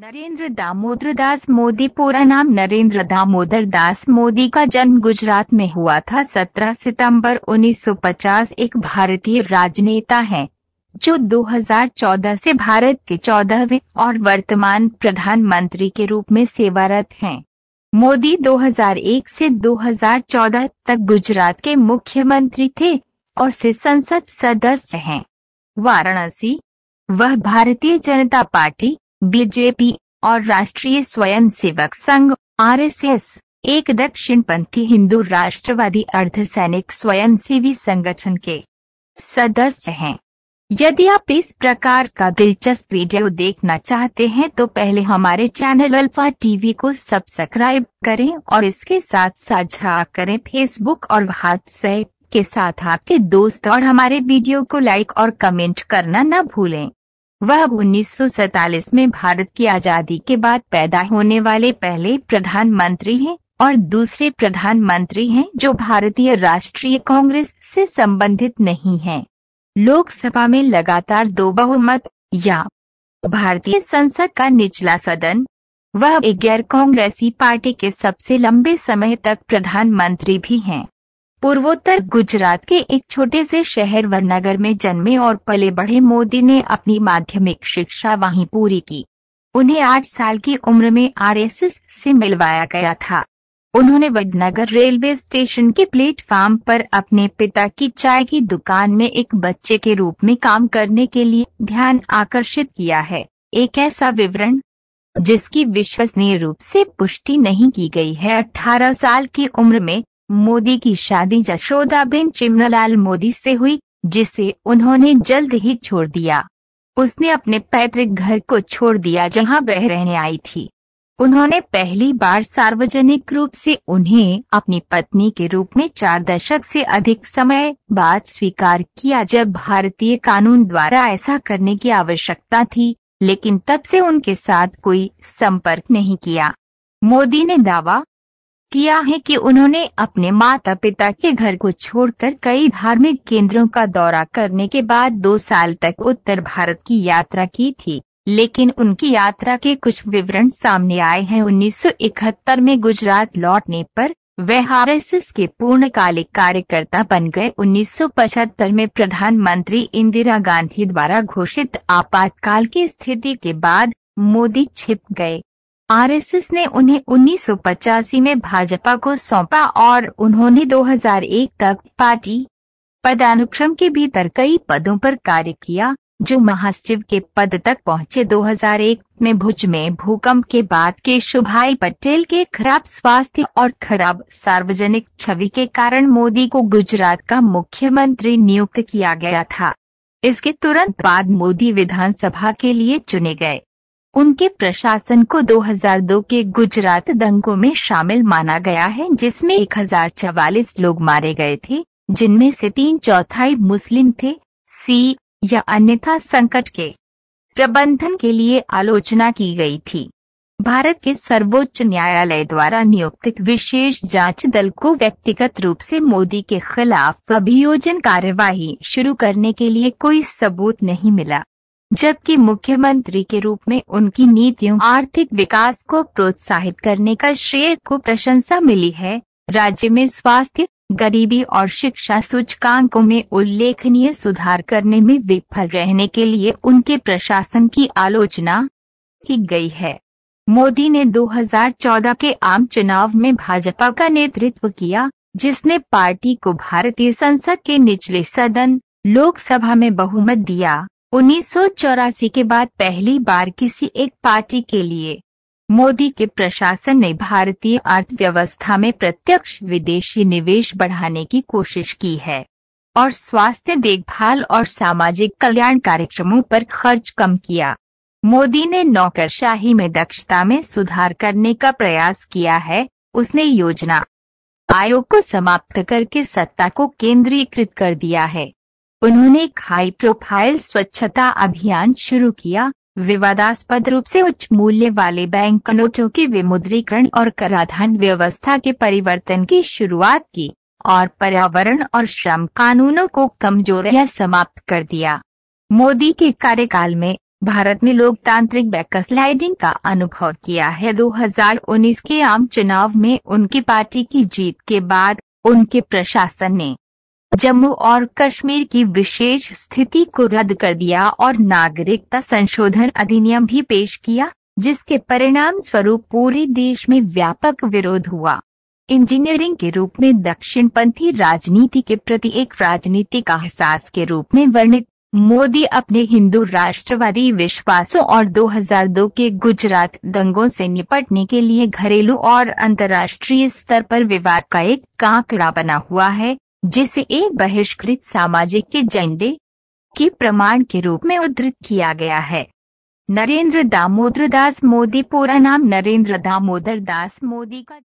नरेंद्र दामोदर दास मोदी पूरा नाम नरेंद्र दामोदर दास मोदी का जन्म गुजरात में हुआ था 17 सितंबर 1950 एक भारतीय राजनेता हैं जो 2014 से भारत के चौदहवें और वर्तमान प्रधानमंत्री के रूप में सेवारत हैं मोदी 2001 से 2014 तक गुजरात के मुख्यमंत्री थे और से संसद सदस्य हैं वाराणसी वह भारतीय जनता पार्टी बीजेपी और राष्ट्रीय स्वयंसेवक संघ आरएसएस एक दक्षिणपंथी हिंदू राष्ट्रवादी अर्धसैनिक स्वयंसेवी संगठन के सदस्य हैं यदि आप इस प्रकार का दिलचस्प वीडियो देखना चाहते हैं तो पहले हमारे चैनल अल्फा टीवी को सब्सक्राइब करें और इसके साथ साझा करें फेसबुक और व्हाट्सएप के साथ आपके दोस्त और हमारे वीडियो को लाइक और कमेंट करना न भूलें वह उन्नीस में भारत की आजादी के बाद पैदा होने वाले पहले प्रधानमंत्री हैं और दूसरे प्रधानमंत्री हैं जो भारतीय राष्ट्रीय कांग्रेस से संबंधित नहीं हैं। लोकसभा में लगातार दो बहुमत या भारतीय संसद का निचला सदन वह एक गैर कांग्रेसी पार्टी के सबसे लंबे समय तक प्रधानमंत्री भी हैं पूर्वोत्तर गुजरात के एक छोटे से शहर वनगर में जन्मे और पले बढ़े मोदी ने अपनी माध्यमिक शिक्षा वहीं पूरी की उन्हें आठ साल की उम्र में आरएसएस से मिलवाया गया था उन्होंने वडनगर रेलवे स्टेशन के प्लेटफार्म पर अपने पिता की चाय की दुकान में एक बच्चे के रूप में काम करने के लिए ध्यान आकर्षित किया है एक ऐसा विवरण जिसकी विश्वसनीय रूप से पुष्टि नहीं की गई है 18 साल की उम्र में मोदी की शादी जशोदाबेन चिमनालाल मोदी से हुई जिसे उन्होंने जल्द ही छोड़ दिया उसने अपने पैतृक घर को छोड़ दिया जहां वह रहने आई थी उन्होंने पहली बार सार्वजनिक रूप से उन्हें अपनी पत्नी के रूप में चार दशक से अधिक समय बाद स्वीकार किया जब भारतीय कानून द्वारा ऐसा करने की आवश्यकता थी लेकिन तब से उनके साथ कोई संपर्क नहीं किया मोदी ने दावा किया है कि उन्होंने अपने माता पिता के घर को छोड़कर कई धार्मिक केंद्रों का दौरा करने के बाद दो साल तक उत्तर भारत की यात्रा की थी लेकिन उनकी यात्रा के कुछ विवरण सामने आए हैं उन्नीस में गुजरात लौटने पर वह आर के पूर्णकालिक कार्यकर्ता बन गए 1975 में प्रधानमंत्री इंदिरा गांधी द्वारा घोषित आपातकाल की स्थिति के बाद मोदी छिप गए आरएसएस ने उन्हें उन्नीस में भाजपा को सौंपा और उन्होंने 2001 तक पार्टी पदानुक्रम के भीतर कई पदों पर कार्य किया जो महासचिव के पद तक पहुंचे 2001 में भुज में भूकंप के बाद के शुभाई पटेल के खराब स्वास्थ्य और खराब सार्वजनिक छवि के कारण मोदी को गुजरात का मुख्यमंत्री नियुक्त किया गया था इसके तुरंत बाद मोदी विधानसभा के लिए चुने गए उनके प्रशासन को 2002 के गुजरात दंगों में शामिल माना गया है जिसमें एक लोग मारे गए थे जिनमें से तीन चौथाई मुस्लिम थे सी या अन्यथा संकट के प्रबंधन के लिए आलोचना की गई थी भारत के सर्वोच्च न्यायालय द्वारा नियुक्त विशेष जांच दल को व्यक्तिगत रूप से मोदी के खिलाफ अभियोजन कार्यवाही शुरू करने के लिए कोई सबूत नहीं मिला जबकि मुख्यमंत्री के रूप में उनकी नीतियों आर्थिक विकास को प्रोत्साहित करने का श्रेय को प्रशंसा मिली है राज्य में स्वास्थ्य गरीबी और शिक्षा सूचकांकों में उल्लेखनीय सुधार करने में विफल रहने के लिए उनके प्रशासन की आलोचना की गई है मोदी ने 2014 के आम चुनाव में भाजपा का नेतृत्व किया जिसने पार्टी को भारतीय संसद के निचले सदन लोकसभा में बहुमत दिया उन्नीस के बाद पहली बार किसी एक पार्टी के लिए मोदी के प्रशासन ने भारतीय अर्थव्यवस्था में प्रत्यक्ष विदेशी निवेश बढ़ाने की कोशिश की है और स्वास्थ्य देखभाल और सामाजिक कल्याण कार्यक्रमों पर खर्च कम किया मोदी ने नौकरशाही में दक्षता में सुधार करने का प्रयास किया है उसने योजना आयोग को समाप्त करके सत्ता को केंद्रीकृत कर दिया है उन्होंने एक हाई प्रोफाइल स्वच्छता अभियान शुरू किया विवादास्पद रूप से उच्च मूल्य वाले बैंक नोटों के विमुद्रीकरण और कराधान व्यवस्था के परिवर्तन की शुरुआत की और पर्यावरण और श्रम कानूनों को कमजोर या समाप्त कर दिया मोदी के कार्यकाल में भारत ने लोकतांत्रिक बैकस्लाइडिंग का अनुभव किया है 2019 के आम चुनाव में उनकी पार्टी की जीत के बाद उनके प्रशासन ने जम्मू और कश्मीर की विशेष स्थिति को रद्द कर दिया और नागरिकता संशोधन अधिनियम भी पेश किया जिसके परिणाम स्वरूप पूरे देश में व्यापक विरोध हुआ इंजीनियरिंग के रूप में दक्षिणपंथी राजनीति के प्रति एक राजनीतिक एहसास के रूप में वर्णित मोदी अपने हिंदू राष्ट्रवादी विश्वासों और 2002 के गुजरात दंगों से निपटने के लिए घरेलू और अंतर्राष्ट्रीय स्तर पर विवाद का एक कांकड़ा बना हुआ है जिसे एक बहिष्कृत सामाजिक एजेंडे के प्रमाण के रूप में उद्धृत किया गया है नरेंद्र दामोदर दास मोदी पूरा नाम नरेंद्र दामोदर दास मोदी का